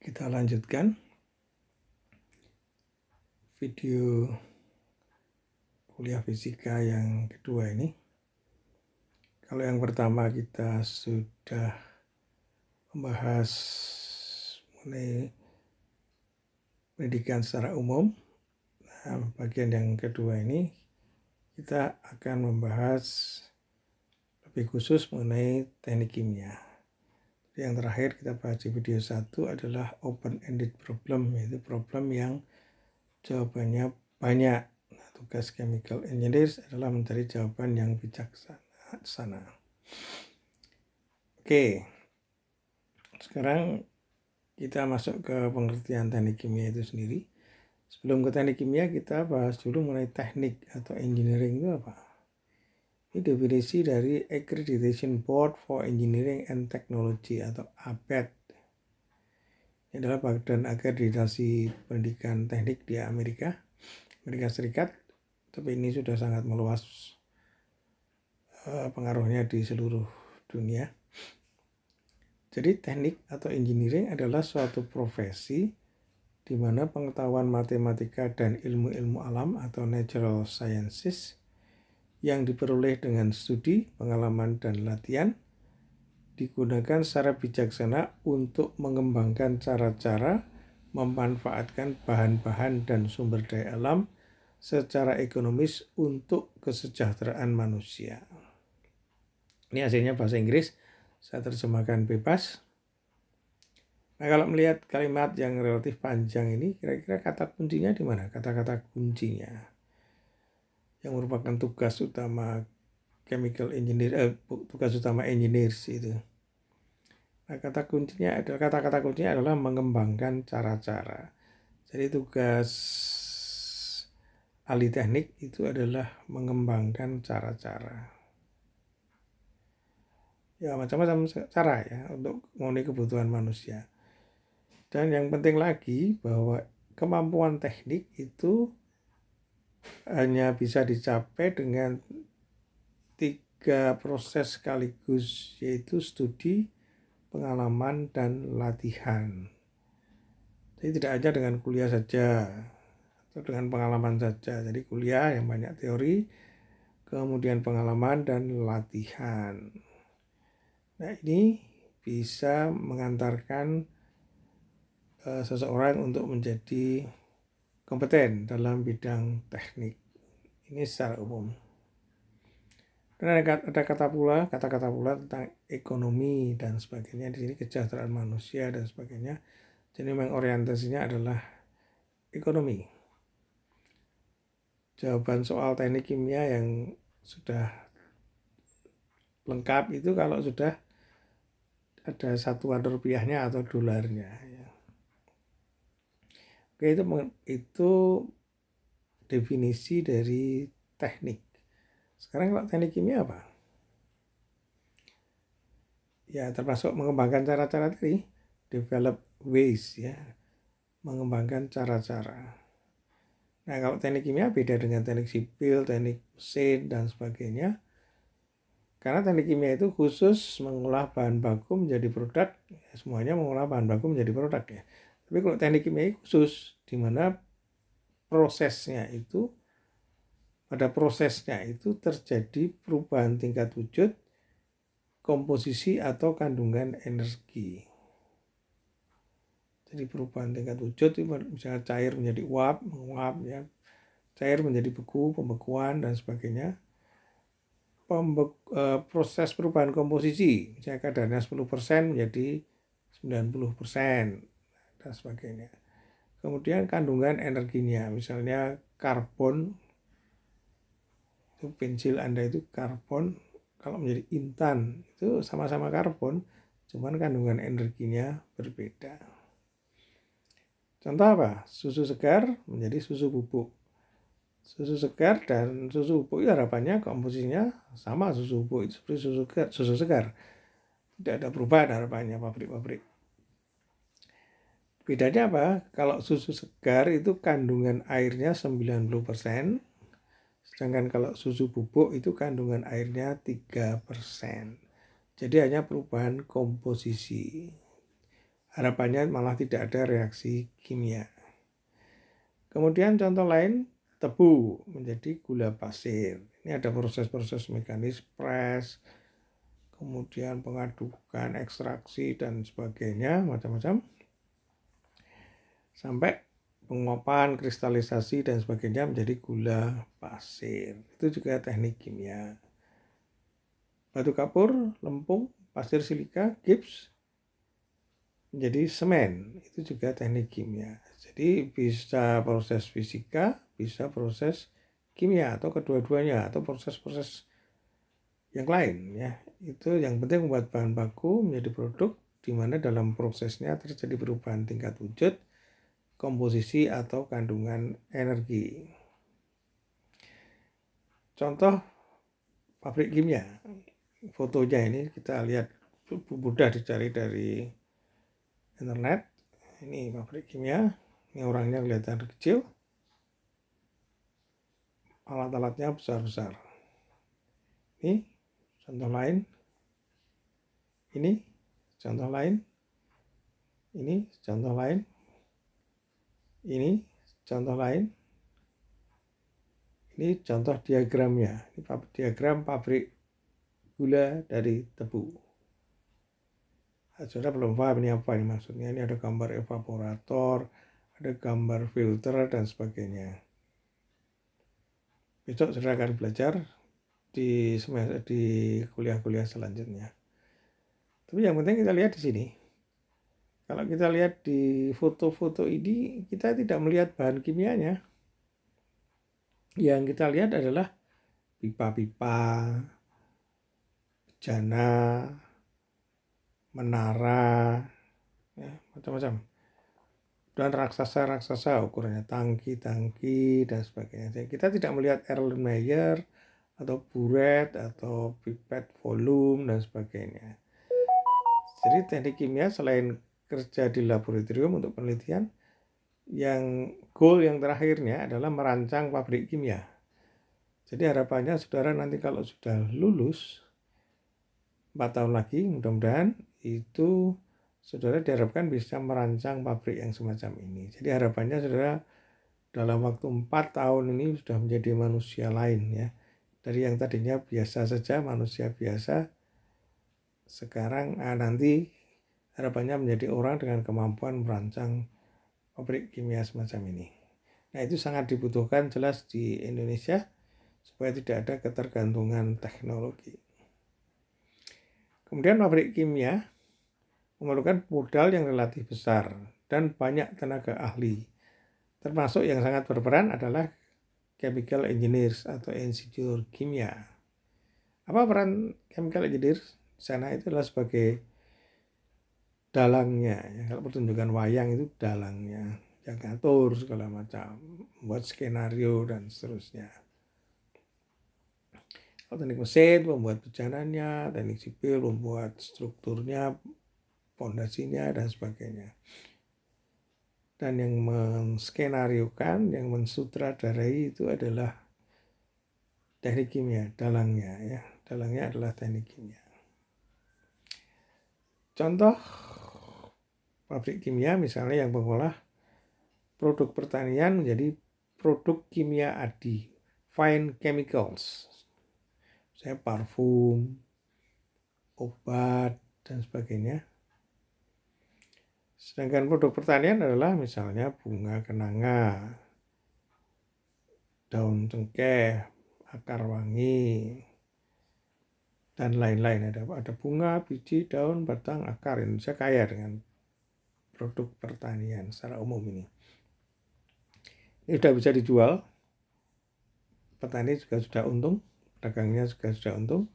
kita lanjutkan video kuliah fisika yang kedua ini. Kalau yang pertama kita sudah membahas mengenai pendidikan secara umum. Nah, bagian yang kedua ini kita akan membahas lebih khusus mengenai teknik kimia yang terakhir kita bahas di video satu adalah open-ended problem, yaitu problem yang jawabannya banyak. Nah, tugas chemical engineers adalah mencari jawaban yang bijaksana. Sana. Oke, sekarang kita masuk ke pengertian teknik kimia itu sendiri. Sebelum ke teknik kimia, kita bahas dulu mengenai teknik atau engineering itu apa. Ini definisi dari Accreditation Board for Engineering and Technology atau ABET. Ini adalah badan akreditasi pendidikan teknik di Amerika, Amerika Serikat. Tapi ini sudah sangat meluas eh, pengaruhnya di seluruh dunia. Jadi teknik atau engineering adalah suatu profesi di mana pengetahuan matematika dan ilmu-ilmu alam atau natural sciences – yang diperoleh dengan studi, pengalaman, dan latihan digunakan secara bijaksana untuk mengembangkan cara-cara memanfaatkan bahan-bahan dan sumber daya alam secara ekonomis untuk kesejahteraan manusia. Ini hasilnya bahasa Inggris, saya terjemahkan bebas. Nah, kalau melihat kalimat yang relatif panjang ini, kira-kira kata kuncinya di mana? Kata-kata kuncinya yang merupakan tugas utama chemical engineer eh, tugas utama engineers itu. Nah, kata kuncinya adalah kata-kata kuncinya adalah mengembangkan cara-cara. Jadi tugas ahli teknik itu adalah mengembangkan cara-cara. Ya macam-macam cara ya untuk memenuhi kebutuhan manusia. Dan yang penting lagi bahwa kemampuan teknik itu hanya bisa dicapai dengan tiga proses sekaligus yaitu studi, pengalaman, dan latihan. Jadi tidak hanya dengan kuliah saja atau dengan pengalaman saja. Jadi kuliah yang banyak teori, kemudian pengalaman dan latihan. Nah ini bisa mengantarkan uh, seseorang untuk menjadi kompeten dalam bidang teknik. Ini secara umum. Dan ada, kata pula, kata-kata pula tentang ekonomi dan sebagainya. Di sini kesejahteraan manusia dan sebagainya. Jadi memang orientasinya adalah ekonomi. Jawaban soal teknik kimia yang sudah lengkap itu kalau sudah ada satuan rupiahnya atau dolarnya Oke, itu itu definisi dari teknik. Sekarang kalau teknik kimia apa? Ya, termasuk mengembangkan cara-cara tadi, develop ways ya, mengembangkan cara-cara. Nah, kalau teknik kimia beda dengan teknik sipil, teknik mesin dan sebagainya. Karena teknik kimia itu khusus mengolah bahan baku menjadi produk, ya, semuanya mengolah bahan baku menjadi produk ya. Tapi kalau teknik kimia khusus di mana prosesnya itu pada prosesnya itu terjadi perubahan tingkat wujud komposisi atau kandungan energi. Jadi perubahan tingkat wujud itu misalnya cair menjadi uap, menguap ya. Cair menjadi beku, pembekuan dan sebagainya. Pembe e, eh, proses perubahan komposisi, misalnya kadarnya 10% menjadi 90% dan sebagainya. Kemudian kandungan energinya, misalnya karbon, itu pensil Anda itu karbon, kalau menjadi intan itu sama-sama karbon, cuman kandungan energinya berbeda. Contoh apa? Susu segar menjadi susu bubuk. Susu segar dan susu bubuk ya harapannya komposisinya sama susu bubuk itu seperti susu segar, susu segar. Tidak ada perubahan harapannya pabrik-pabrik Bedanya apa? Kalau susu segar itu kandungan airnya 90%, sedangkan kalau susu bubuk itu kandungan airnya 3%. Jadi hanya perubahan komposisi. Harapannya malah tidak ada reaksi kimia. Kemudian contoh lain, tebu menjadi gula pasir. Ini ada proses-proses mekanis press, kemudian pengadukan, ekstraksi, dan sebagainya, macam-macam sampai penguapan, kristalisasi dan sebagainya menjadi gula pasir. Itu juga teknik kimia. Batu kapur, lempung, pasir silika, gips menjadi semen. Itu juga teknik kimia. Jadi bisa proses fisika, bisa proses kimia atau kedua-duanya atau proses-proses yang lain ya. Itu yang penting membuat bahan baku menjadi produk di mana dalam prosesnya terjadi perubahan tingkat wujud komposisi atau kandungan energi. Contoh pabrik kimia. Fotonya ini kita lihat mudah dicari dari internet. Ini pabrik kimia. Ini orangnya kelihatan kecil. Alat-alatnya besar-besar. Ini contoh lain. Ini contoh lain. Ini contoh lain ini contoh lain ini contoh diagramnya ini diagram pabrik gula dari tebu ah, Saudara belum paham ini apa ini maksudnya. Ini ada gambar evaporator, ada gambar filter dan sebagainya. Besok saudara akan belajar di semester di kuliah-kuliah selanjutnya. Tapi yang penting kita lihat di sini. Kalau kita lihat di foto-foto ini, kita tidak melihat bahan kimianya. Yang kita lihat adalah pipa-pipa, jana, menara, ya, macam-macam. Dan raksasa-raksasa ukurannya tangki-tangki dan sebagainya. Jadi kita tidak melihat Erlenmeyer atau buret atau pipet volume dan sebagainya. Jadi teknik kimia selain kerja di laboratorium untuk penelitian yang goal yang terakhirnya adalah merancang pabrik kimia. Jadi harapannya saudara nanti kalau sudah lulus 4 tahun lagi mudah-mudahan itu saudara diharapkan bisa merancang pabrik yang semacam ini. Jadi harapannya saudara dalam waktu 4 tahun ini sudah menjadi manusia lain ya. Dari yang tadinya biasa saja, manusia biasa, sekarang ah, nanti harapannya menjadi orang dengan kemampuan merancang pabrik kimia semacam ini. Nah itu sangat dibutuhkan jelas di Indonesia supaya tidak ada ketergantungan teknologi. Kemudian pabrik kimia memerlukan modal yang relatif besar dan banyak tenaga ahli. Termasuk yang sangat berperan adalah chemical engineers atau engineer kimia. Apa peran chemical engineers? Di sana itu adalah sebagai dalangnya ya. kalau pertunjukan wayang itu dalangnya yang ngatur segala macam buat skenario dan seterusnya kalau teknik mesin membuat bejanannya teknik sipil membuat strukturnya pondasinya dan sebagainya dan yang menskenariokan yang mensutradarai itu adalah teknik kimia dalangnya ya dalangnya adalah teknik kimia contoh pabrik kimia misalnya yang mengolah produk pertanian menjadi produk kimia adi, fine chemicals. Saya parfum, obat, dan sebagainya. Sedangkan produk pertanian adalah misalnya bunga kenanga, daun cengkeh, akar wangi, dan lain-lain. Ada, ada bunga, biji, daun, batang, akar. Indonesia kaya dengan produk pertanian secara umum ini. Ini sudah bisa dijual, petani juga sudah untung, pedagangnya juga sudah untung.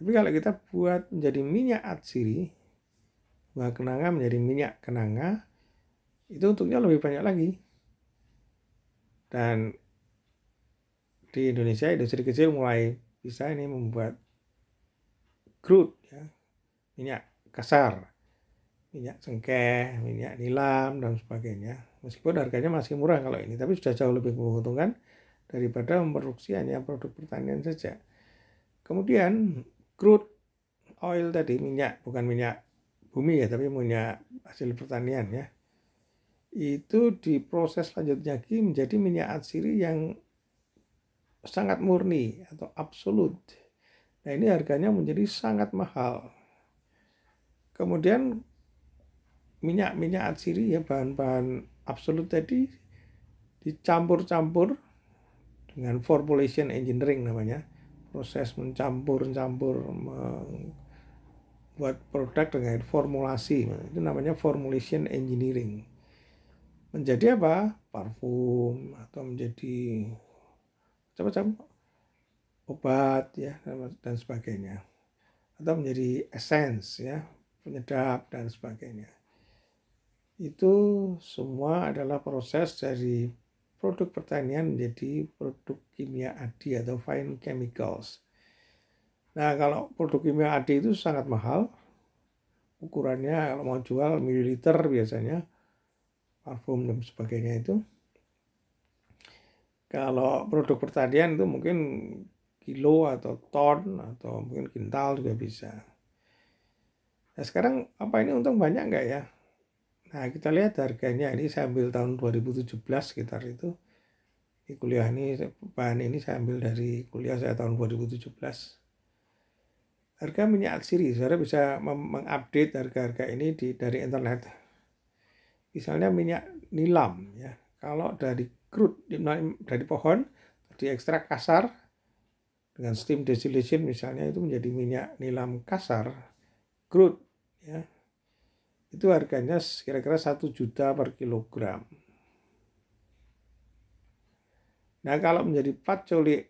Tapi kalau kita buat menjadi minyak atsiri, bunga kenanga menjadi minyak kenanga, itu untungnya lebih banyak lagi. Dan di Indonesia industri kecil mulai bisa ini membuat crude ya, minyak kasar minyak cengkeh, minyak nilam, dan sebagainya. Meskipun harganya masih murah kalau ini, tapi sudah jauh lebih menguntungkan daripada memproduksi hanya produk pertanian saja. Kemudian crude oil tadi, minyak, bukan minyak bumi ya, tapi minyak hasil pertanian ya. Itu diproses lanjutnya lagi menjadi minyak atsiri yang sangat murni atau absolut. Nah ini harganya menjadi sangat mahal. Kemudian minyak-minyak atsiri ya bahan-bahan absolut tadi dicampur-campur dengan formulation engineering namanya proses mencampur-campur membuat produk dengan formulasi itu namanya formulation engineering menjadi apa parfum atau menjadi macam-macam obat ya dan sebagainya atau menjadi essence ya penyedap dan sebagainya itu semua adalah proses dari produk pertanian menjadi produk kimia adi atau fine chemicals. Nah, kalau produk kimia adi itu sangat mahal. Ukurannya kalau mau jual mililiter biasanya, parfum dan sebagainya itu. Kalau produk pertanian itu mungkin kilo atau ton atau mungkin kintal juga bisa. Nah sekarang apa ini untung banyak nggak ya? Nah, kita lihat harganya. Ini saya ambil tahun 2017 sekitar itu. Di kuliah ini, bahan ini saya ambil dari kuliah saya tahun 2017. Harga minyak sirih saudara bisa mengupdate harga-harga ini di, dari internet. Misalnya minyak nilam, ya. Kalau dari crude, dari pohon, diekstrak kasar, dengan steam distillation misalnya itu menjadi minyak nilam kasar, crude, ya itu harganya kira-kira 1 juta per kilogram. Nah, kalau menjadi 4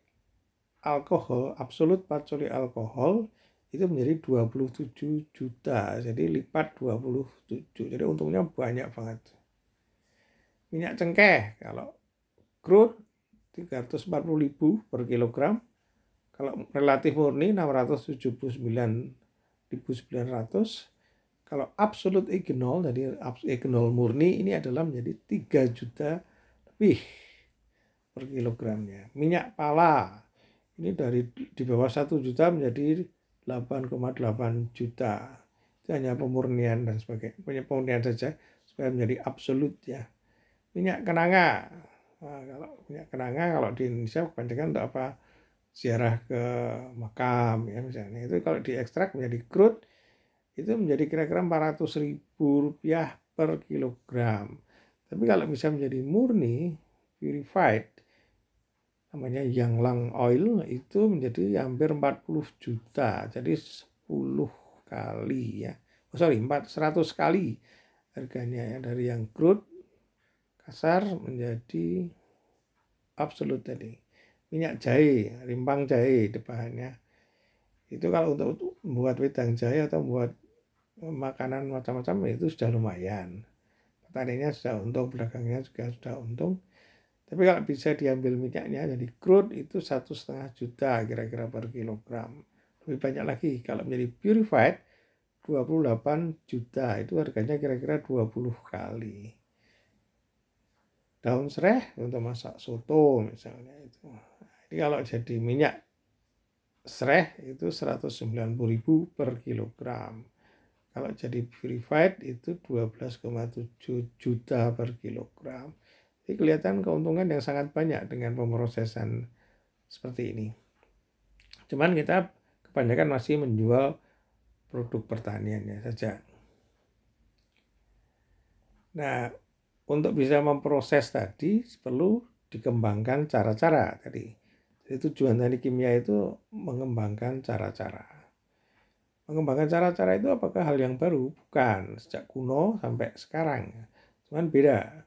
alkohol, absolut 4 alkohol itu menjadi 27 juta. Jadi lipat 27. Jadi untungnya banyak banget. Minyak cengkeh kalau crude ribu per kilogram. Kalau relatif murni ribu ratus. Kalau absolute IG0, jadi IG0 murni ini adalah menjadi 3 juta lebih per kilogramnya. Minyak pala ini dari di bawah 1 juta menjadi 8,8 juta. Itu hanya pemurnian dan sebagainya. Punya pemurnian saja supaya menjadi absolut ya. Minyak kenanga. Nah, kalau minyak kenanga kalau di Indonesia kebanyakan untuk apa? Ziarah ke makam ya misalnya. Itu kalau diekstrak menjadi crude itu menjadi kira-kira 400 ribu rupiah per kilogram. Tapi kalau bisa menjadi murni, purified, namanya yanglang oil itu menjadi hampir 40 juta. Jadi 10 kali ya. Oh sorry, 400 kali harganya ya. Dari yang crude, kasar menjadi absolute tadi. Minyak jahe, rimpang jahe depannya Itu kalau untuk, untuk membuat wedang jahe atau membuat makanan macam-macam itu sudah lumayan petaninya sudah untung pedagangnya juga sudah untung tapi kalau bisa diambil minyaknya jadi crude itu satu setengah juta kira-kira per kilogram lebih banyak lagi kalau menjadi purified 28 juta itu harganya kira-kira 20 kali daun sereh untuk masak soto misalnya itu jadi kalau jadi minyak sereh itu ribu per kilogram kalau jadi purified itu 12,7 juta per kilogram. Jadi kelihatan keuntungan yang sangat banyak dengan pemrosesan seperti ini. Cuman kita kebanyakan masih menjual produk pertaniannya saja. Nah, untuk bisa memproses tadi perlu dikembangkan cara-cara tadi. Jadi tujuan dari kimia itu mengembangkan cara-cara. Mengembangkan cara-cara itu apakah hal yang baru? Bukan, sejak kuno sampai sekarang. Cuman beda.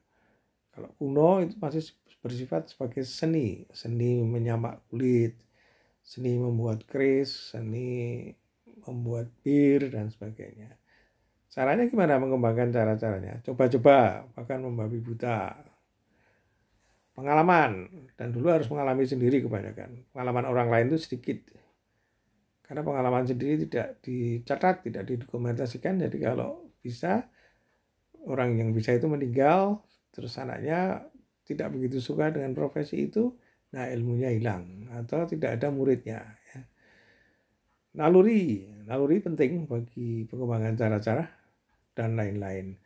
Kalau kuno itu masih bersifat sebagai seni, seni menyamak kulit, seni membuat keris, seni membuat bir dan sebagainya. Caranya gimana mengembangkan cara-caranya? Coba-coba, bahkan membabi buta. Pengalaman, dan dulu harus mengalami sendiri kebanyakan. Pengalaman orang lain itu sedikit karena pengalaman sendiri tidak dicatat, tidak didokumentasikan. Jadi kalau bisa orang yang bisa itu meninggal, terus anaknya tidak begitu suka dengan profesi itu, nah ilmunya hilang atau tidak ada muridnya. Ya. Naluri, naluri penting bagi pengembangan cara-cara dan lain-lain.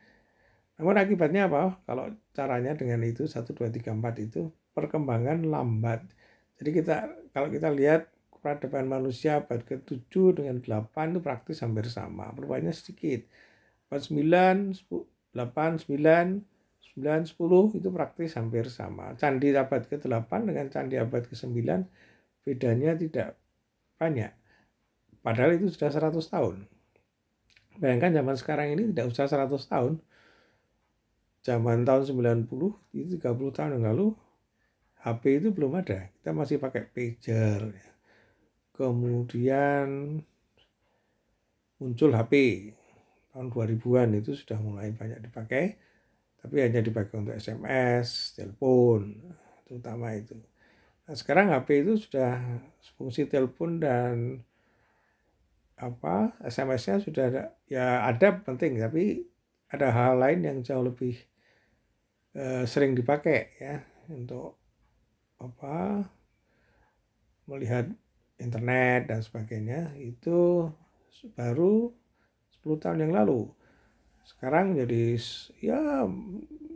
Namun akibatnya apa? Kalau caranya dengan itu satu 2, 3, 4 itu perkembangan lambat. Jadi kita kalau kita lihat peradaban manusia abad ke-7 dengan 8 itu praktis hampir sama. Perubahannya sedikit. 49, 8, 9, 9, 10 itu praktis hampir sama. Candi abad ke-8 dengan candi abad ke-9 bedanya tidak banyak. Padahal itu sudah 100 tahun. Bayangkan zaman sekarang ini tidak usah 100 tahun. Zaman tahun 90 itu 30 tahun yang lalu HP itu belum ada. Kita masih pakai pager ya kemudian muncul HP tahun 2000-an itu sudah mulai banyak dipakai tapi hanya dipakai untuk SMS, telepon terutama itu. Nah, sekarang HP itu sudah fungsi telepon dan apa SMS-nya sudah ada, ya ada penting tapi ada hal lain yang jauh lebih eh, sering dipakai ya untuk apa melihat internet dan sebagainya itu baru 10 tahun yang lalu. Sekarang jadi ya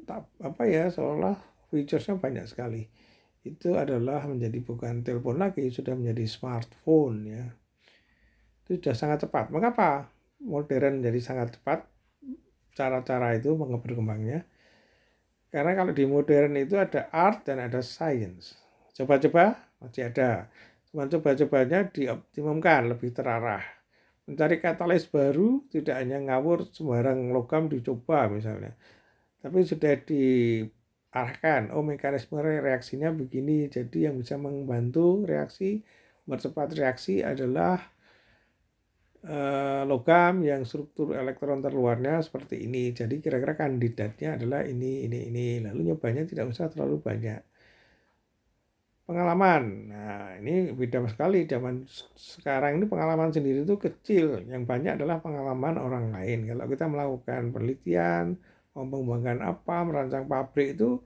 tak, apa ya seolah featuresnya banyak sekali. Itu adalah menjadi bukan telepon lagi, sudah menjadi smartphone ya. Itu sudah sangat cepat. Mengapa modern jadi sangat cepat? Cara-cara itu berkembangnya. Karena kalau di modern itu ada art dan ada science. Coba-coba masih ada mencoba coba-cobanya dioptimumkan, lebih terarah. Mencari katalis baru, tidak hanya ngawur sembarang logam dicoba misalnya. Tapi sudah diarahkan, oh mekanisme reaksinya begini, jadi yang bisa membantu reaksi, mempercepat reaksi adalah eh, logam yang struktur elektron terluarnya seperti ini. Jadi kira-kira kandidatnya adalah ini, ini, ini. Lalu nyobanya tidak usah terlalu banyak pengalaman. Nah, ini beda sekali zaman sekarang ini pengalaman sendiri itu kecil, yang banyak adalah pengalaman orang lain. Kalau kita melakukan penelitian, mengembangkan apa, merancang pabrik itu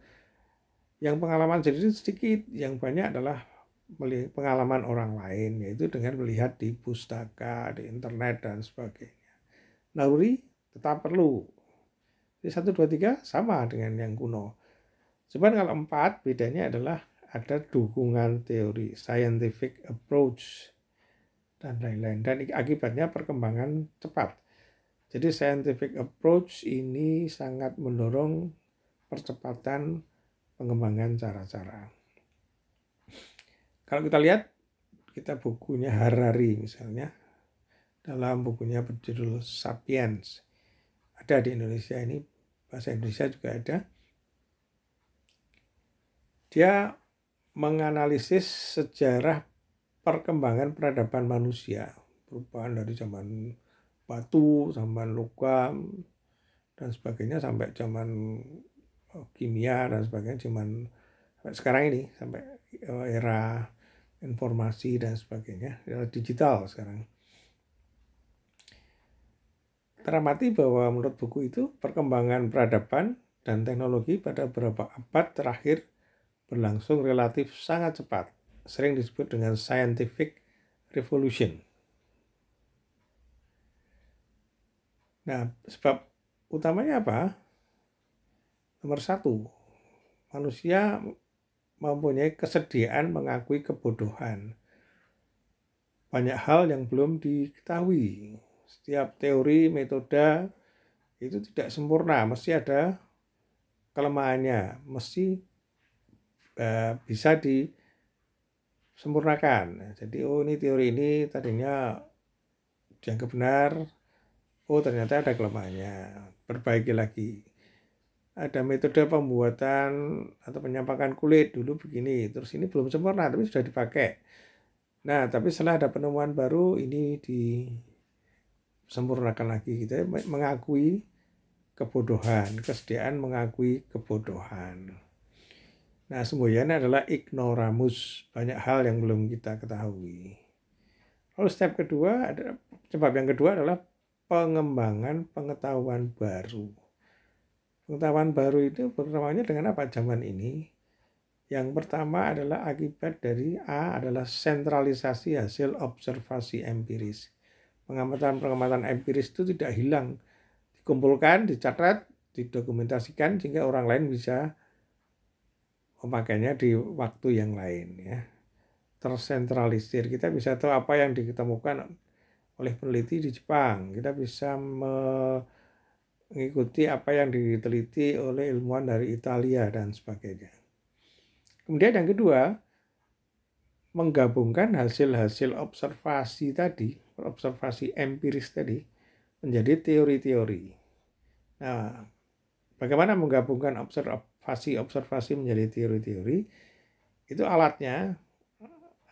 yang pengalaman sendiri sedikit, yang banyak adalah pengalaman orang lain yaitu dengan melihat di pustaka, di internet dan sebagainya. Naluri tetap perlu. Jadi 1 2 3 sama dengan yang kuno. Cuman kalau 4 bedanya adalah ada dukungan teori scientific approach dan lain-lain dan akibatnya perkembangan cepat. Jadi scientific approach ini sangat mendorong percepatan pengembangan cara-cara. Kalau kita lihat kita bukunya Harari misalnya dalam bukunya berjudul Sapiens ada di Indonesia ini bahasa Indonesia juga ada. Dia menganalisis sejarah perkembangan peradaban manusia perubahan dari zaman batu, zaman logam dan sebagainya sampai zaman e, kimia dan sebagainya zaman sampai sekarang ini sampai e, era informasi dan sebagainya era digital sekarang teramati bahwa menurut buku itu perkembangan peradaban dan teknologi pada beberapa abad terakhir berlangsung relatif sangat cepat, sering disebut dengan scientific revolution. Nah, sebab utamanya apa? Nomor satu, manusia mempunyai kesediaan mengakui kebodohan. Banyak hal yang belum diketahui. Setiap teori, metode itu tidak sempurna, mesti ada kelemahannya, mesti Eh, bisa disempurnakan. Jadi oh ini teori ini tadinya dianggap benar, oh ternyata ada kelemahannya, perbaiki lagi. Ada metode pembuatan atau penyampakan kulit dulu begini, terus ini belum sempurna tapi sudah dipakai. Nah, tapi setelah ada penemuan baru ini disempurnakan lagi kita gitu ya, mengakui kebodohan, kesediaan mengakui kebodohan. Nah, semboyannya adalah ignoramus, banyak hal yang belum kita ketahui. Lalu step kedua, ada, sebab yang kedua adalah pengembangan pengetahuan baru. Pengetahuan baru itu pertamanya dengan apa zaman ini? Yang pertama adalah akibat dari A adalah sentralisasi hasil observasi empiris. Pengamatan-pengamatan empiris itu tidak hilang. Dikumpulkan, dicatat, didokumentasikan sehingga orang lain bisa memakainya di waktu yang lain ya. Tersentralisir, kita bisa tahu apa yang ditemukan oleh peneliti di Jepang. Kita bisa mengikuti apa yang diteliti oleh ilmuwan dari Italia dan sebagainya. Kemudian yang kedua, menggabungkan hasil-hasil observasi tadi, observasi empiris tadi, menjadi teori-teori. Nah, bagaimana menggabungkan observasi observasi observasi menjadi teori-teori itu alatnya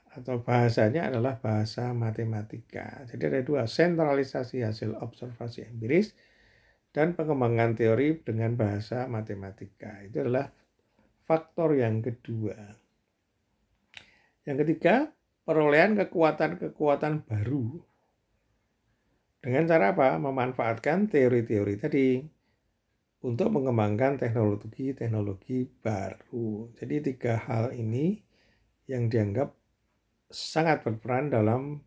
atau bahasanya adalah bahasa matematika. Jadi ada dua, sentralisasi hasil observasi empiris dan pengembangan teori dengan bahasa matematika. Itu adalah faktor yang kedua. Yang ketiga, perolehan kekuatan-kekuatan baru. Dengan cara apa? Memanfaatkan teori-teori tadi untuk mengembangkan teknologi-teknologi baru. Jadi tiga hal ini yang dianggap sangat berperan dalam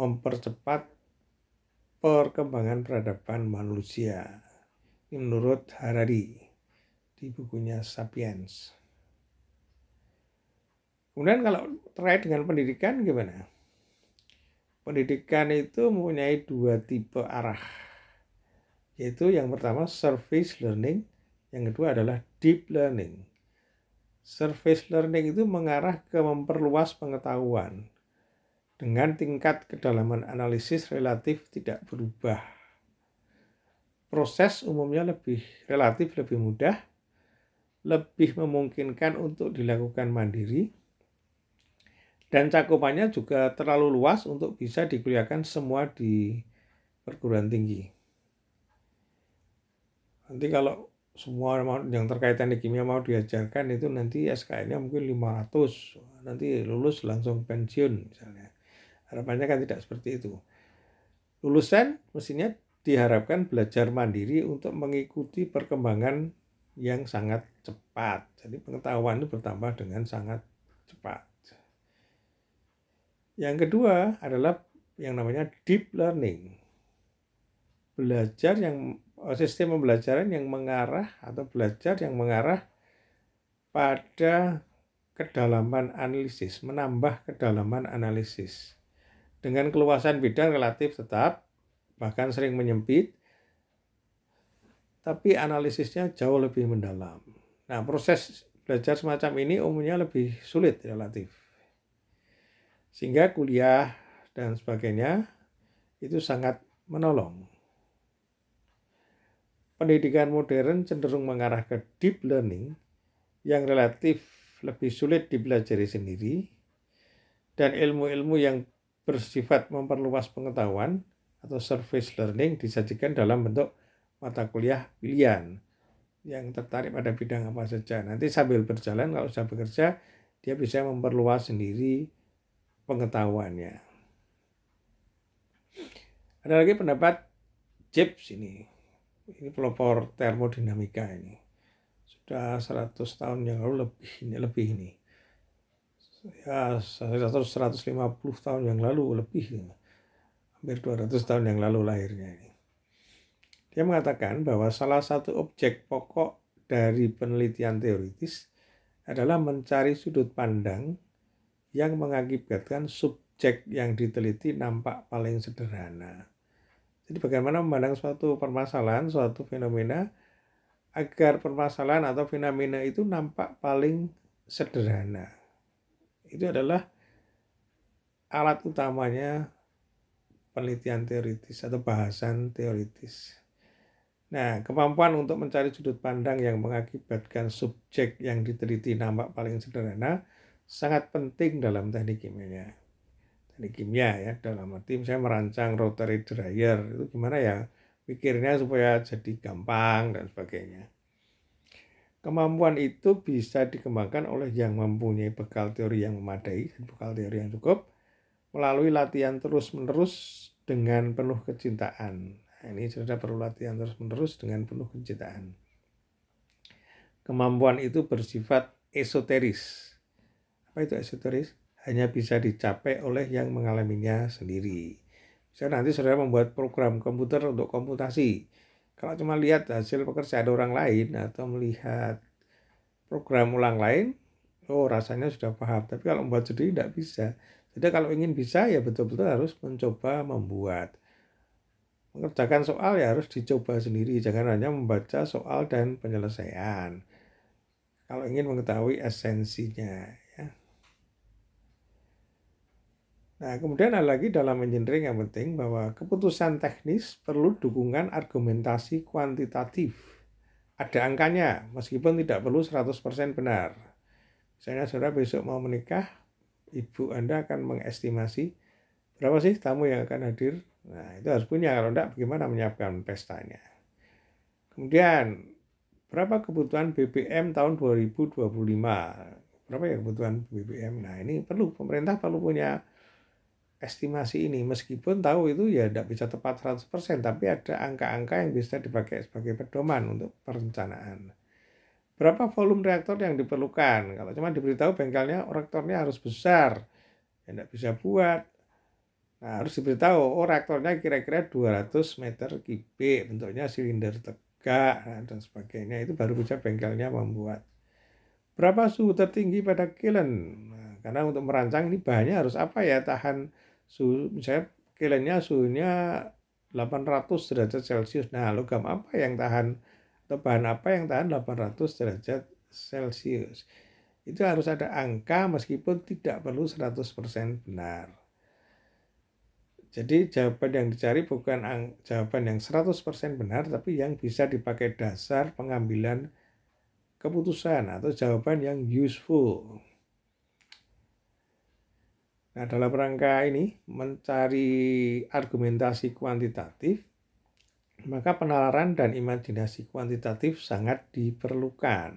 mempercepat perkembangan peradaban manusia. Ini menurut Harari di bukunya Sapiens. Kemudian kalau terkait dengan pendidikan gimana? Pendidikan itu mempunyai dua tipe arah yaitu yang pertama surface learning, yang kedua adalah deep learning. Surface learning itu mengarah ke memperluas pengetahuan dengan tingkat kedalaman analisis relatif tidak berubah. Proses umumnya lebih relatif lebih mudah, lebih memungkinkan untuk dilakukan mandiri, dan cakupannya juga terlalu luas untuk bisa dikuliahkan semua di perguruan tinggi nanti kalau semua yang terkait teknik kimia mau diajarkan itu nanti SKN-nya mungkin 500 nanti lulus langsung pensiun misalnya harapannya kan tidak seperti itu lulusan mestinya diharapkan belajar mandiri untuk mengikuti perkembangan yang sangat cepat jadi pengetahuan itu bertambah dengan sangat cepat yang kedua adalah yang namanya deep learning belajar yang Oh, sistem pembelajaran yang mengarah atau belajar yang mengarah pada kedalaman analisis, menambah kedalaman analisis. Dengan keluasan bidang relatif tetap, bahkan sering menyempit, tapi analisisnya jauh lebih mendalam. Nah, proses belajar semacam ini umumnya lebih sulit relatif. Sehingga kuliah dan sebagainya itu sangat menolong pendidikan modern cenderung mengarah ke deep learning yang relatif lebih sulit dipelajari sendiri dan ilmu-ilmu yang bersifat memperluas pengetahuan atau surface learning disajikan dalam bentuk mata kuliah pilihan yang tertarik pada bidang apa saja. Nanti sambil berjalan kalau sudah bekerja dia bisa memperluas sendiri pengetahuannya. Ada lagi pendapat Jeps ini ini pelopor termodinamika ini sudah 100 tahun yang lalu lebih ini lebih ini ya 100 150 tahun yang lalu lebih ini. hampir 200 tahun yang lalu lahirnya ini dia mengatakan bahwa salah satu objek pokok dari penelitian teoritis adalah mencari sudut pandang yang mengakibatkan subjek yang diteliti nampak paling sederhana. Jadi bagaimana memandang suatu permasalahan, suatu fenomena agar permasalahan atau fenomena itu nampak paling sederhana. Itu adalah alat utamanya penelitian teoritis atau bahasan teoritis. Nah, kemampuan untuk mencari sudut pandang yang mengakibatkan subjek yang diteliti nampak paling sederhana sangat penting dalam teknik kimia teknik kimia ya dalam arti saya merancang rotary dryer itu gimana ya pikirnya supaya jadi gampang dan sebagainya. Kemampuan itu bisa dikembangkan oleh yang mempunyai bekal teori yang memadai bekal teori yang cukup melalui latihan terus-menerus dengan penuh kecintaan. Nah, ini sudah perlu latihan terus-menerus dengan penuh kecintaan. Kemampuan itu bersifat esoteris. Apa itu esoteris? hanya bisa dicapai oleh yang mengalaminya sendiri. Bisa nanti saudara membuat program komputer untuk komputasi. Kalau cuma lihat hasil pekerjaan orang lain atau melihat program ulang lain, oh rasanya sudah paham. Tapi kalau membuat sendiri tidak bisa. Jadi kalau ingin bisa ya betul-betul harus mencoba membuat. Mengerjakan soal ya harus dicoba sendiri, jangan hanya membaca soal dan penyelesaian. Kalau ingin mengetahui esensinya, Nah, kemudian ada lagi dalam engineering yang penting bahwa keputusan teknis perlu dukungan argumentasi kuantitatif. Ada angkanya, meskipun tidak perlu 100% benar. Misalnya saudara besok mau menikah, ibu Anda akan mengestimasi berapa sih tamu yang akan hadir. Nah, itu harus punya. Kalau tidak, bagaimana menyiapkan pestanya. Kemudian, berapa kebutuhan BBM tahun 2025? Berapa ya kebutuhan BBM? Nah, ini perlu, pemerintah perlu punya estimasi ini meskipun tahu itu ya tidak bisa tepat 100% tapi ada angka-angka yang bisa dipakai sebagai pedoman untuk perencanaan. Berapa volume reaktor yang diperlukan? Kalau cuma diberitahu bengkelnya reaktornya harus besar, ya tidak bisa buat. Nah, harus diberitahu, oh reaktornya kira-kira 200 meter kubik, bentuknya silinder tegak, nah, dan sebagainya. Itu baru bisa bengkelnya membuat. Berapa suhu tertinggi pada kiln? Nah, karena untuk merancang ini bahannya harus apa ya, tahan Suhu, misalnya kelennya suhunya 800 derajat Celcius. Nah, logam apa yang tahan atau bahan apa yang tahan 800 derajat Celcius? Itu harus ada angka meskipun tidak perlu 100% benar. Jadi jawaban yang dicari bukan jawaban yang 100% benar, tapi yang bisa dipakai dasar pengambilan keputusan atau jawaban yang useful. Nah, dalam rangka ini mencari argumentasi kuantitatif, maka penalaran dan imajinasi kuantitatif sangat diperlukan.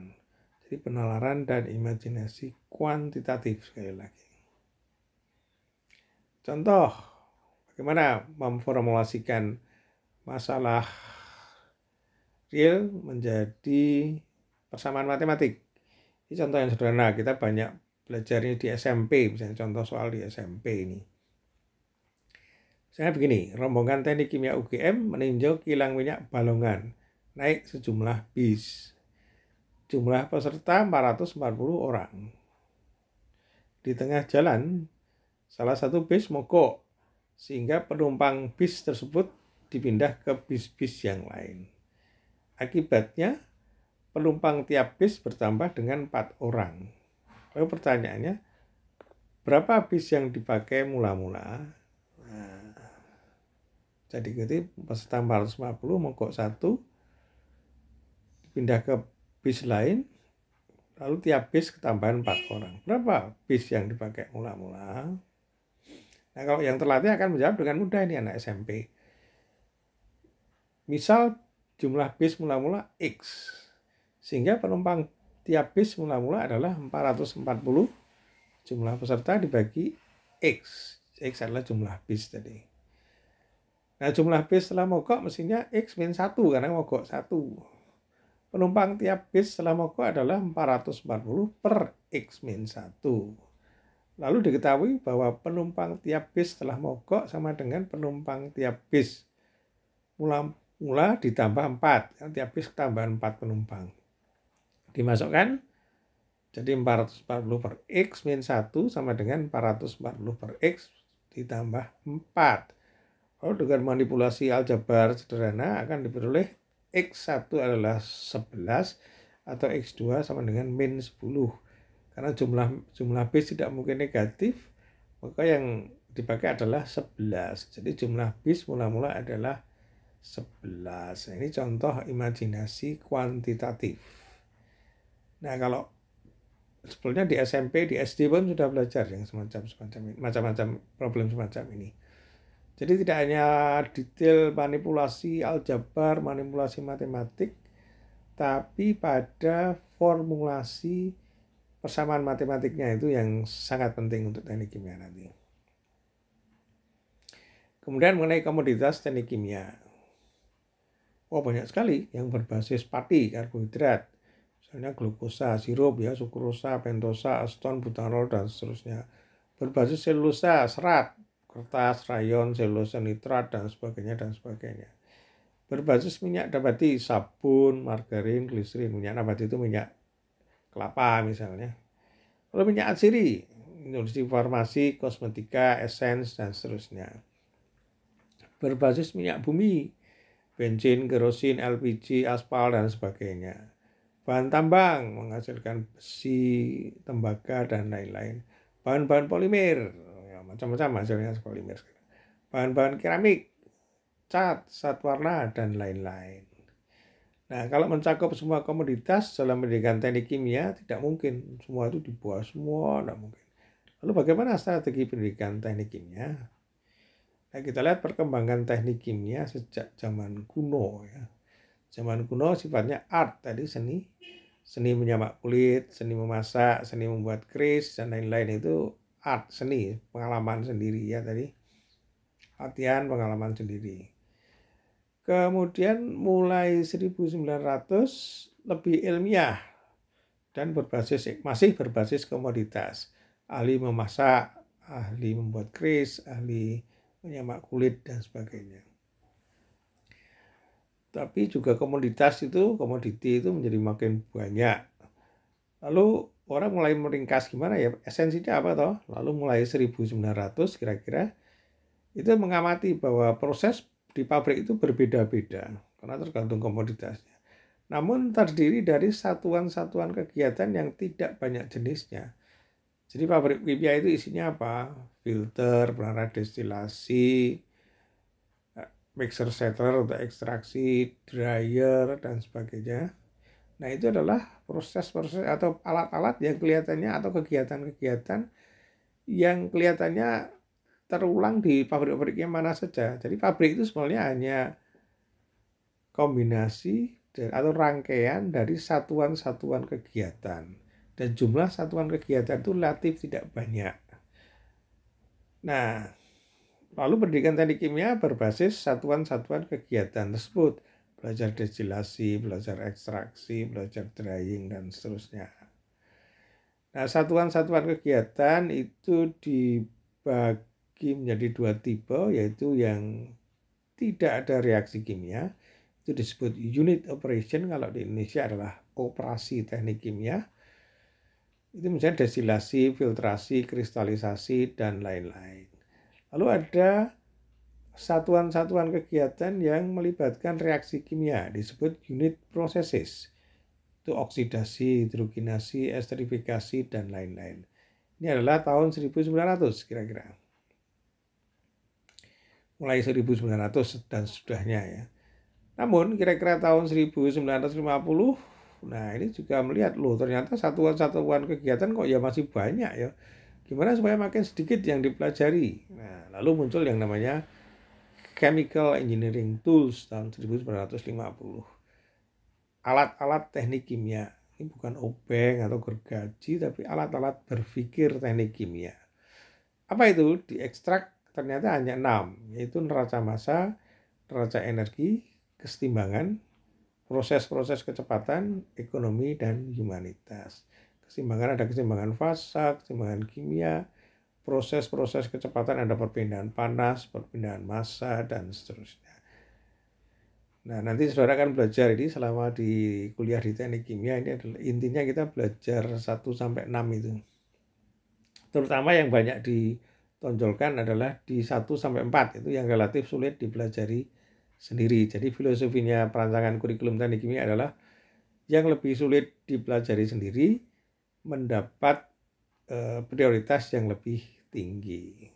Jadi penalaran dan imajinasi kuantitatif sekali lagi. Contoh, bagaimana memformulasikan masalah real menjadi persamaan matematik. Ini contoh yang sederhana, kita banyak belajarnya di SMP, misalnya contoh soal di SMP ini. Saya begini, rombongan teknik kimia UGM meninjau kilang minyak balongan, naik sejumlah bis. Jumlah peserta 440 orang. Di tengah jalan, salah satu bis mogok, sehingga penumpang bis tersebut dipindah ke bis-bis yang lain. Akibatnya, penumpang tiap bis bertambah dengan 4 orang maka pertanyaannya, berapa bis yang dipakai mula-mula? Nah, jadi ketika peserta 450 mengkok satu, pindah ke bis lain, lalu tiap bis ketambahan empat orang. Berapa bis yang dipakai mula-mula? Nah kalau yang terlatih akan menjawab dengan mudah ini anak SMP. Misal jumlah bis mula-mula X, sehingga penumpang tiap bis mula-mula adalah 440 jumlah peserta dibagi X. X adalah jumlah bis tadi. Nah jumlah bis setelah mogok mestinya X min 1 karena mogok 1. Penumpang tiap bis setelah mogok adalah 440 per X min 1. Lalu diketahui bahwa penumpang tiap bis setelah mogok sama dengan penumpang tiap bis mula-mula ditambah 4. Tiap bis tambahan 4 penumpang dimasukkan jadi 440 per X min 1 sama dengan 440 per X ditambah 4. Lalu dengan manipulasi aljabar sederhana akan diperoleh X1 adalah 11 atau X2 sama dengan min 10. Karena jumlah jumlah bis tidak mungkin negatif, maka yang dipakai adalah 11. Jadi jumlah bis mula-mula adalah 11. Ini contoh imajinasi kuantitatif. Nah kalau sebelumnya di SMP, di SD pun sudah belajar yang semacam semacam macam-macam problem semacam ini. Jadi tidak hanya detail manipulasi aljabar, manipulasi matematik, tapi pada formulasi persamaan matematiknya itu yang sangat penting untuk teknik kimia nanti. Kemudian mengenai komoditas teknik kimia. Oh banyak sekali yang berbasis pati, karbohidrat, misalnya glukosa, sirup ya, sukrosa, pentosa, aston, butanol dan seterusnya. Berbasis selulosa, serat, kertas, rayon, selulosa nitrat dan sebagainya dan sebagainya. Berbasis minyak nabati, sabun, margarin, glisrin, Minyak nabati itu minyak kelapa misalnya. Lalu minyak atsiri, industri farmasi, kosmetika, esens dan seterusnya. Berbasis minyak bumi, bensin, kerosin, LPG, aspal dan sebagainya bahan tambang menghasilkan besi, tembaga dan lain-lain. Bahan-bahan polimer, ya, macam-macam hasilnya polimer. Bahan-bahan keramik, cat, sat warna dan lain-lain. Nah, kalau mencakup semua komoditas dalam pendidikan teknik kimia tidak mungkin semua itu dibuat semua, tidak mungkin. Lalu bagaimana strategi pendidikan teknik kimia? Nah, kita lihat perkembangan teknik kimia sejak zaman kuno ya zaman kuno sifatnya art tadi seni seni menyamak kulit seni memasak seni membuat keris dan lain-lain itu art seni pengalaman sendiri ya tadi latihan pengalaman sendiri kemudian mulai 1900 lebih ilmiah dan berbasis masih berbasis komoditas ahli memasak ahli membuat keris ahli menyamak kulit dan sebagainya tapi juga komoditas itu komoditi itu menjadi makin banyak lalu orang mulai meringkas gimana ya esensinya apa toh lalu mulai 1900 kira-kira itu mengamati bahwa proses di pabrik itu berbeda-beda karena tergantung komoditasnya namun terdiri dari satuan-satuan kegiatan yang tidak banyak jenisnya jadi pabrik kimia itu isinya apa filter, penara destilasi, mixer setter untuk ekstraksi, dryer dan sebagainya. Nah, itu adalah proses-proses atau alat-alat yang kelihatannya atau kegiatan-kegiatan yang kelihatannya terulang di pabrik-pabriknya mana saja. Jadi pabrik itu sebenarnya hanya kombinasi atau rangkaian dari satuan-satuan kegiatan. Dan jumlah satuan kegiatan itu relatif tidak banyak. Nah, Lalu pendidikan teknik kimia berbasis satuan-satuan kegiatan tersebut, belajar destilasi, belajar ekstraksi, belajar drying, dan seterusnya. Nah, satuan-satuan kegiatan itu dibagi menjadi dua tipe, yaitu yang tidak ada reaksi kimia, itu disebut unit operation, kalau di Indonesia adalah operasi teknik kimia, itu misalnya destilasi, filtrasi, kristalisasi, dan lain-lain. Lalu ada satuan-satuan kegiatan yang melibatkan reaksi kimia disebut unit processes. Itu oksidasi, hidrogenasi, esterifikasi, dan lain-lain. Ini adalah tahun 1900 kira-kira. Mulai 1900 dan sudahnya ya. Namun kira-kira tahun 1950, nah ini juga melihat loh ternyata satuan-satuan kegiatan kok ya masih banyak ya Gimana supaya makin sedikit yang dipelajari? Nah, lalu muncul yang namanya Chemical Engineering Tools tahun 1950. Alat-alat teknik kimia. Ini bukan obeng atau gergaji, tapi alat-alat berpikir teknik kimia. Apa itu? Diekstrak ternyata hanya enam, yaitu neraca massa, neraca energi, kesetimbangan, proses-proses kecepatan, ekonomi, dan humanitas keseimbangan ada keseimbangan fasa, keseimbangan kimia, proses-proses kecepatan ada perpindahan panas, perpindahan massa, dan seterusnya. Nah, nanti saudara akan belajar ini selama di kuliah di teknik kimia ini adalah intinya kita belajar 1 sampai 6 itu. Terutama yang banyak ditonjolkan adalah di 1 sampai 4 itu yang relatif sulit dipelajari sendiri. Jadi filosofinya perancangan kurikulum teknik kimia adalah yang lebih sulit dipelajari sendiri, mendapat eh, prioritas yang lebih tinggi.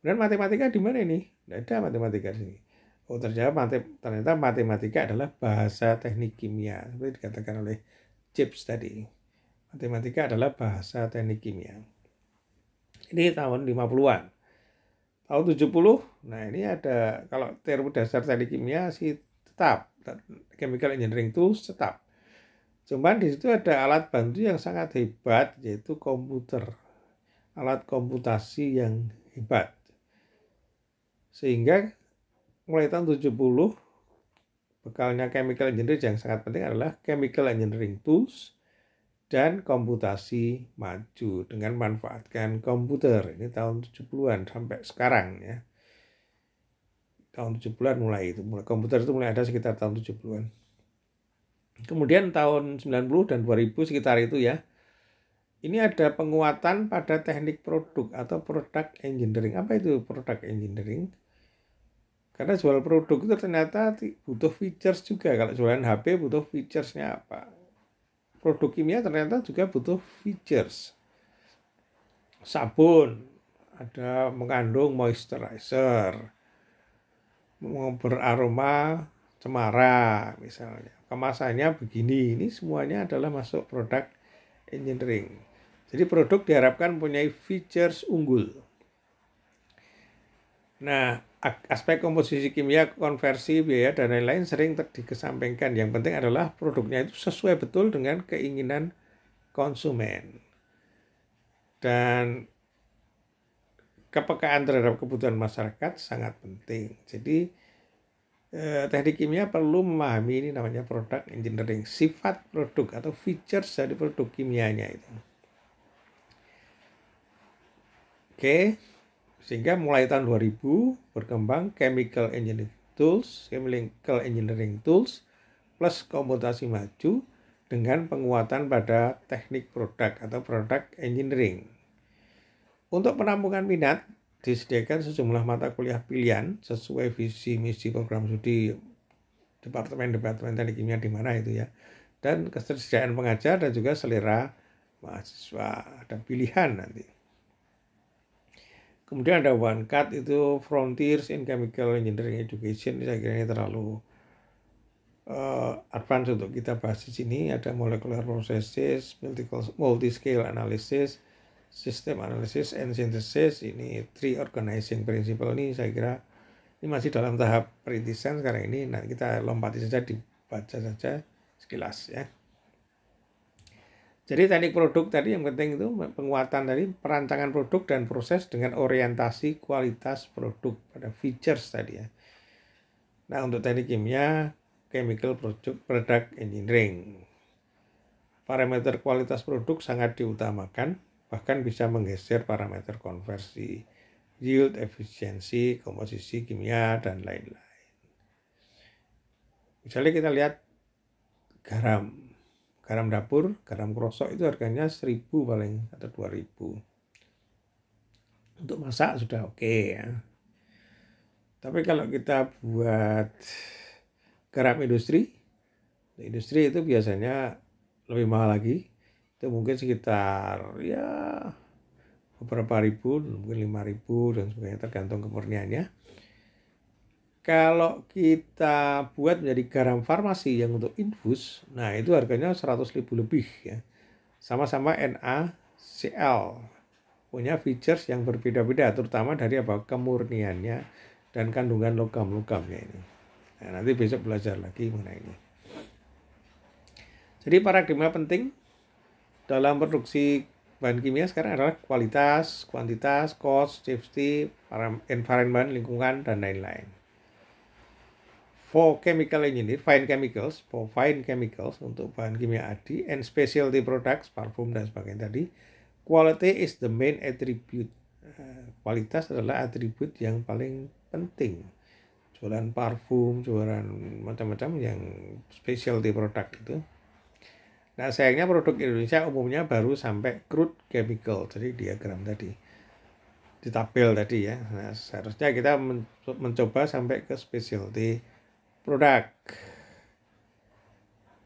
Kemudian matematika di mana ini? Tidak ada matematika di sini. Oh ternyata, matem ternyata matematika adalah bahasa teknik kimia seperti dikatakan oleh Chips tadi. Matematika adalah bahasa teknik kimia. Ini tahun 50-an. Tahun 70, nah ini ada kalau teori dasar teknik kimia sih tetap chemical engineering itu tetap Cuman di situ ada alat bantu yang sangat hebat yaitu komputer. Alat komputasi yang hebat. Sehingga mulai tahun 70 bekalnya chemical engineering yang sangat penting adalah chemical engineering tools dan komputasi maju dengan manfaatkan komputer. Ini tahun 70-an sampai sekarang ya. Tahun 70-an mulai itu, mulai komputer itu mulai ada sekitar tahun 70-an. Kemudian tahun 90 dan 2000 sekitar itu ya. Ini ada penguatan pada teknik produk atau product engineering. Apa itu product engineering? Karena jual produk itu ternyata butuh features juga. Kalau jualan HP butuh featuresnya apa? Produk kimia ternyata juga butuh features. Sabun ada mengandung moisturizer, beraroma cemara misalnya kemasannya begini. Ini semuanya adalah masuk produk engineering. Jadi produk diharapkan punya features unggul. Nah, aspek komposisi kimia, konversi, biaya, dan lain-lain sering dikesampingkan. Yang penting adalah produknya itu sesuai betul dengan keinginan konsumen. Dan kepekaan terhadap kebutuhan masyarakat sangat penting. Jadi, eh, teknik kimia perlu memahami ini namanya produk engineering, sifat produk atau features dari produk kimianya itu. Oke, sehingga mulai tahun 2000 berkembang chemical engineering tools, chemical engineering tools plus komputasi maju dengan penguatan pada teknik produk atau produk engineering. Untuk penampungan minat, disediakan sejumlah mata kuliah pilihan sesuai visi misi program studi departemen-departemen teknik kimia di mana itu ya dan ketersediaan pengajar dan juga selera mahasiswa ada pilihan nanti kemudian ada one cut itu frontiers in chemical engineering education saya kira ini terlalu uh, advance untuk kita bahas di sini ada molecular processes multi multi scale analysis sistem analisis and synthesis ini three organizing principle ini saya kira ini masih dalam tahap perintisan sekarang ini nah kita lompati saja dibaca saja sekilas ya jadi teknik produk tadi yang penting itu penguatan dari perancangan produk dan proses dengan orientasi kualitas produk pada features tadi ya nah untuk teknik kimia chemical product, product engineering parameter kualitas produk sangat diutamakan bahkan bisa menggeser parameter konversi, yield, efisiensi, komposisi kimia, dan lain-lain. Misalnya kita lihat garam, garam dapur, garam krosok itu harganya 1000 paling atau 2000. Untuk masak sudah oke okay ya. Tapi kalau kita buat garam industri, industri itu biasanya lebih mahal lagi itu ya, mungkin sekitar ya beberapa ribu, mungkin lima ribu dan sebagainya tergantung kemurniannya. Kalau kita buat menjadi garam farmasi yang untuk infus, nah itu harganya 100 ribu lebih ya. Sama-sama NaCl punya features yang berbeda-beda terutama dari apa kemurniannya dan kandungan logam-logamnya ini. Nah, nanti besok belajar lagi mengenai ini. Jadi paradigma penting dalam produksi bahan kimia sekarang adalah kualitas, kuantitas, cost, safety, environment, lingkungan, dan lain-lain. For chemical engineer, fine chemicals, for fine chemicals untuk bahan kimia adi, and specialty products, parfum, dan sebagainya tadi, quality is the main attribute. Eh, kualitas adalah atribut yang paling penting. Jualan parfum, jualan macam-macam yang specialty product itu Nah sayangnya produk Indonesia umumnya baru sampai crude chemical, jadi diagram tadi, ditabel tadi ya. Nah seharusnya kita mencoba sampai ke specialty produk.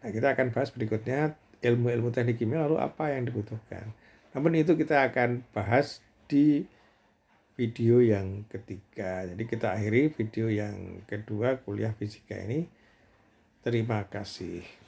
Nah kita akan bahas berikutnya ilmu-ilmu teknik kimia lalu apa yang dibutuhkan. Namun itu kita akan bahas di video yang ketiga. Jadi kita akhiri video yang kedua kuliah fisika ini. Terima kasih.